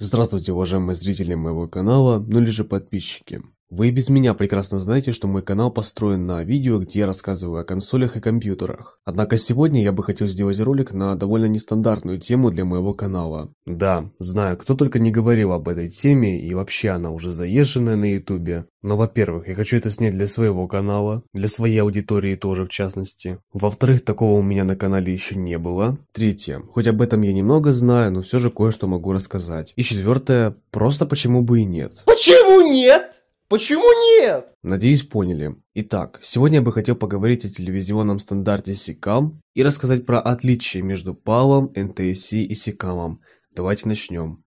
Здравствуйте, уважаемые зрители моего канала, ну или же подписчики. Вы и без меня прекрасно знаете, что мой канал построен на видео, где я рассказываю о консолях и компьютерах. Однако сегодня я бы хотел сделать ролик на довольно нестандартную тему для моего канала. Да, знаю, кто только не говорил об этой теме, и вообще она уже заезженная на ютубе. Но, во-первых, я хочу это снять для своего канала, для своей аудитории тоже в частности. Во-вторых, такого у меня на канале еще не было. Третье, хоть об этом я немного знаю, но все же кое-что могу рассказать. И четвертое, просто почему бы и нет. Почему нет? Почему нет? Надеюсь, поняли. Итак, сегодня я бы хотел поговорить о телевизионном стандарте SECAM и рассказать про отличия между PAL, NTSC и SICAM. Давайте начнем.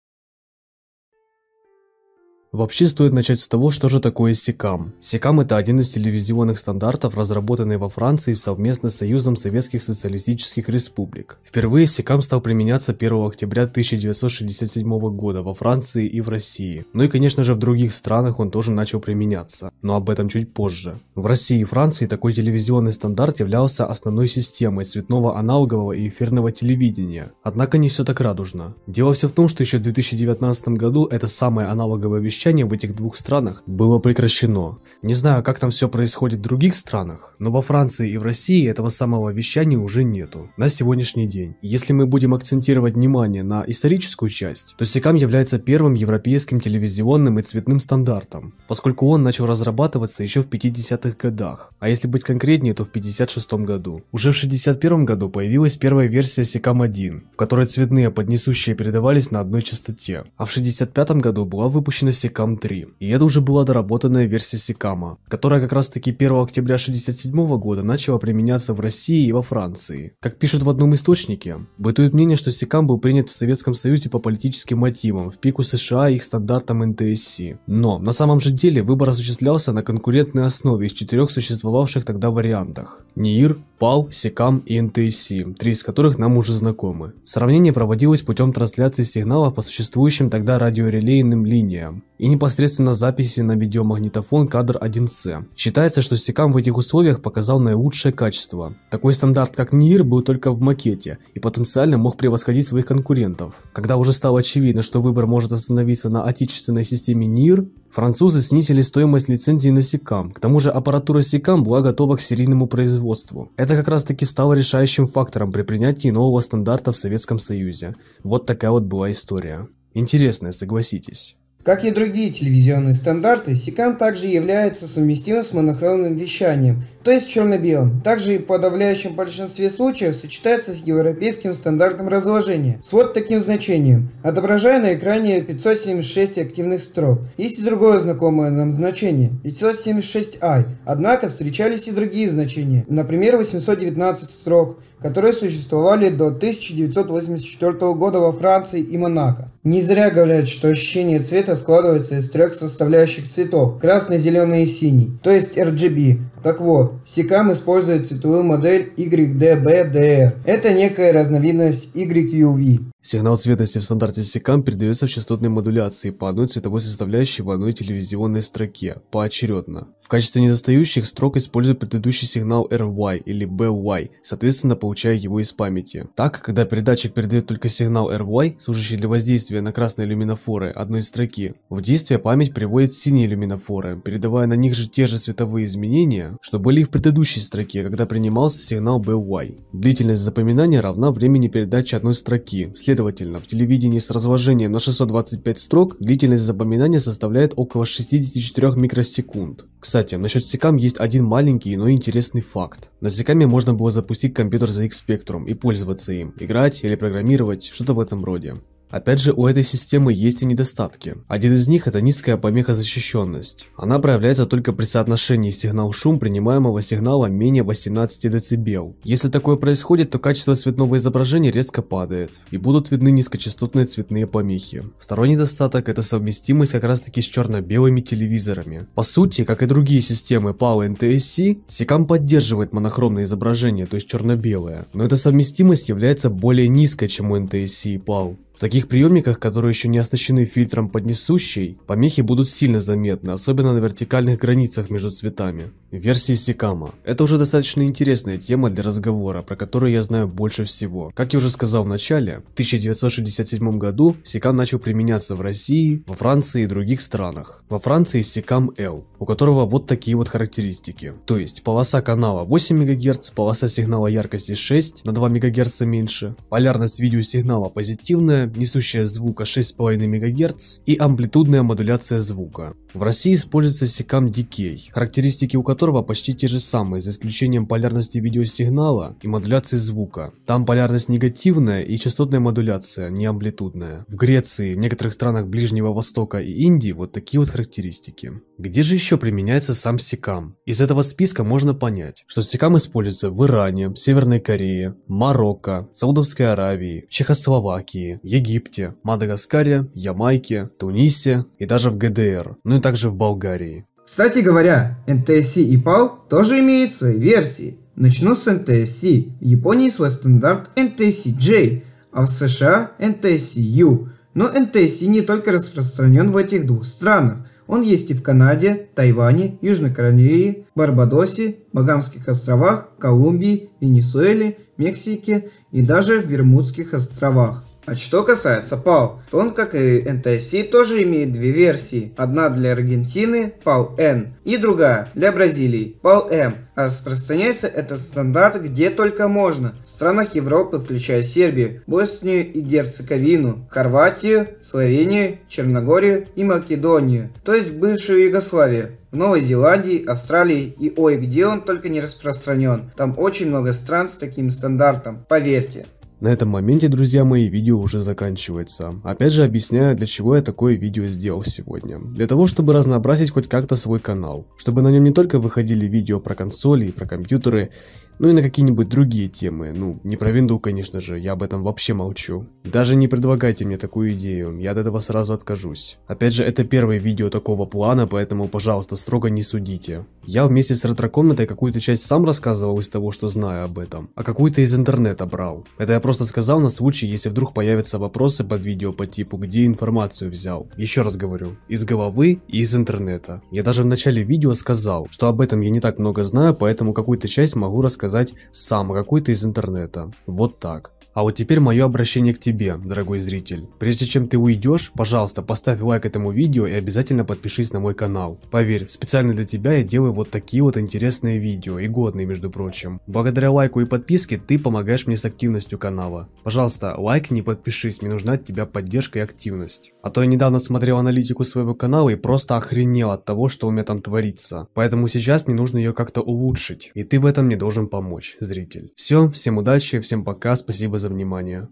Вообще стоит начать с того, что же такое СИКАМ. СИКАМ – это один из телевизионных стандартов, разработанный во Франции совместно с Союзом Советских Социалистических Республик. Впервые СИКАМ стал применяться 1 октября 1967 года во Франции и в России. Ну и, конечно же, в других странах он тоже начал применяться, но об этом чуть позже. В России и Франции такой телевизионный стандарт являлся основной системой цветного аналогового и эфирного телевидения. Однако не все так радужно. Дело все в том, что еще в 2019 году это самое аналоговое вещество обещание в этих двух странах было прекращено. Не знаю, как там все происходит в других странах, но во Франции и в России этого самого вещания уже нету на сегодняшний день. Если мы будем акцентировать внимание на историческую часть, то Секам является первым европейским телевизионным и цветным стандартом, поскольку он начал разрабатываться еще в 50-х годах, а если быть конкретнее, то в 56 году. Уже в 61 году появилась первая версия Секам-1, в которой цветные поднесущие передавались на одной частоте, а в 65 году была выпущена Секам Секам 3. И это уже была доработанная версия Секама, которая как раз таки 1 октября 1967 года начала применяться в России и во Франции. Как пишут в одном источнике, бытует мнение, что Секам был принят в Советском Союзе по политическим мотивам, в пику США и их стандартам НТСС. Но на самом же деле выбор осуществлялся на конкурентной основе из четырех существовавших тогда вариантах. НИИР, PAL, SECAM и NTSC, три из которых нам уже знакомы. Сравнение проводилось путем трансляции сигналов по существующим тогда радиорелейным линиям и непосредственно записи на видеомагнитофон кадр 1С. Считается, что секам в этих условиях показал наилучшее качество. Такой стандарт, как НИР, был только в макете и потенциально мог превосходить своих конкурентов. Когда уже стало очевидно, что выбор может остановиться на отечественной системе НИР, Французы снизили стоимость лицензии на Сикам. к тому же аппаратура Сикам была готова к серийному производству. Это как раз таки стало решающим фактором при принятии нового стандарта в Советском Союзе. Вот такая вот была история. Интересная, согласитесь. Как и другие телевизионные стандарты, Сикам также является совместимым с монохромным вещанием, то есть черно-белым. Также и в подавляющем большинстве случаев сочетается с европейским стандартом разложения с вот таким значением, отображая на экране 576 активных строк. Есть и другое знакомое нам значение 576i, однако встречались и другие значения, например 819 строк, которые существовали до 1984 года во Франции и Монако. Не зря говорят, что ощущение цвета складывается из трех составляющих цветов – красный, зеленый и синий, то есть RGB, так вот, SICAM использует цветовую модель YDBDR. Это некая разновидность YUV. Сигнал цветности в стандарте SICAM передается в частотной модуляции по одной цветовой составляющей в одной телевизионной строке, поочередно. В качестве недостающих строк используют предыдущий сигнал RY или BY, соответственно получая его из памяти. Так, когда передатчик передает только сигнал RY, служащий для воздействия на красные люминофоры одной строки, в действие память приводит синие люминофоры, передавая на них же те же световые изменения, что были и в предыдущей строке, когда принимался сигнал BY. Длительность запоминания равна времени передачи одной строки. Следовательно, в телевидении с разложением на 625 строк длительность запоминания составляет около 64 микросекунд. Кстати, насчет секам есть один маленький, но интересный факт. На секаме можно было запустить компьютер ZX Spectrum и пользоваться им, играть или программировать, что-то в этом роде. Опять же, у этой системы есть и недостатки. Один из них – это низкая помехозащищенность. Она проявляется только при соотношении сигнал-шум принимаемого сигнала менее 18 дБ. Если такое происходит, то качество цветного изображения резко падает, и будут видны низкочастотные цветные помехи. Второй недостаток – это совместимость как раз таки с черно-белыми телевизорами. По сути, как и другие системы PAL и NTSC, SECAM поддерживает монохромное изображение, то есть черно-белое, но эта совместимость является более низкой, чем у NTSC и PAL. В таких приемниках, которые еще не оснащены фильтром под несущей, помехи будут сильно заметны, особенно на вертикальных границах между цветами. Версии Сикама. Это уже достаточно интересная тема для разговора, про которую я знаю больше всего. Как я уже сказал в начале, в 1967 году Сикам начал применяться в России, во Франции и других странах. Во Франции Сикам L, у которого вот такие вот характеристики. То есть полоса канала 8 МГц, полоса сигнала яркости 6 на 2 МГц меньше, полярность видеосигнала позитивная, несущая звука 6,5 МГц и амплитудная модуляция звука. В России используется секам Decay, характеристики у которого почти те же самые, за исключением полярности видеосигнала и модуляции звука. Там полярность негативная и частотная модуляция, не амплитудная. В Греции, в некоторых странах Ближнего Востока и Индии вот такие вот характеристики. Где же еще применяется сам секам? Из этого списка можно понять, что секам используется в Иране, Северной Корее, Марокко, Саудовской Аравии, Чехословакии, Египте, Мадагаскаре, Ямайке, Тунисе и даже в ГДР, ну и также в Болгарии. Кстати говоря, NTSC и PAL тоже имеют свои версии. Начну с NTSC. В Японии свой стандарт NTSC-J, а в США NTSC-U. Но NTSC не только распространен в этих двух странах. Он есть и в Канаде, Тайване, Южной Корее, Барбадосе, Багамских островах, Колумбии, Венесуэле, Мексике и даже в Бермудских островах. А что касается PAL, то он, как и NTSC, тоже имеет две версии. Одна для Аргентины, PAL-N, и другая для Бразилии, PAL-M. Эм. А распространяется этот стандарт где только можно. В странах Европы, включая Сербию, Боснию и Герцеговину, Хорватию, Словению, Черногорию и Македонию, то есть бывшую Югославию. В Новой Зеландии, Австралии и ой, где он только не распространен. Там очень много стран с таким стандартом, поверьте. На этом моменте, друзья мои, видео уже заканчивается. Опять же объясняю, для чего я такое видео сделал сегодня. Для того, чтобы разнообразить хоть как-то свой канал. Чтобы на нем не только выходили видео про консоли и про компьютеры, ну и на какие-нибудь другие темы. Ну, не про винду, конечно же, я об этом вообще молчу. Даже не предлагайте мне такую идею, я от этого сразу откажусь. Опять же, это первое видео такого плана, поэтому, пожалуйста, строго не судите. Я вместе с ретрокомнатой какую-то часть сам рассказывал из того, что знаю об этом, а какую-то из интернета брал. Это я просто сказал на случай, если вдруг появятся вопросы под видео по типу «Где информацию взял?». Еще раз говорю, из головы и из интернета. Я даже в начале видео сказал, что об этом я не так много знаю, поэтому какую-то часть могу рассказать сам, а какую-то из интернета. Вот так. А вот теперь мое обращение к тебе, дорогой зритель. Прежде чем ты уйдешь, пожалуйста, поставь лайк этому видео и обязательно подпишись на мой канал. Поверь, специально для тебя я делаю вот такие вот интересные видео, и годные, между прочим. Благодаря лайку и подписке ты помогаешь мне с активностью канала. Пожалуйста, лайк не подпишись, мне нужна от тебя поддержка и активность. А то я недавно смотрел аналитику своего канала и просто охренел от того, что у меня там творится. Поэтому сейчас мне нужно ее как-то улучшить, и ты в этом мне должен помочь, зритель. Все, всем удачи, всем пока, спасибо за за внимание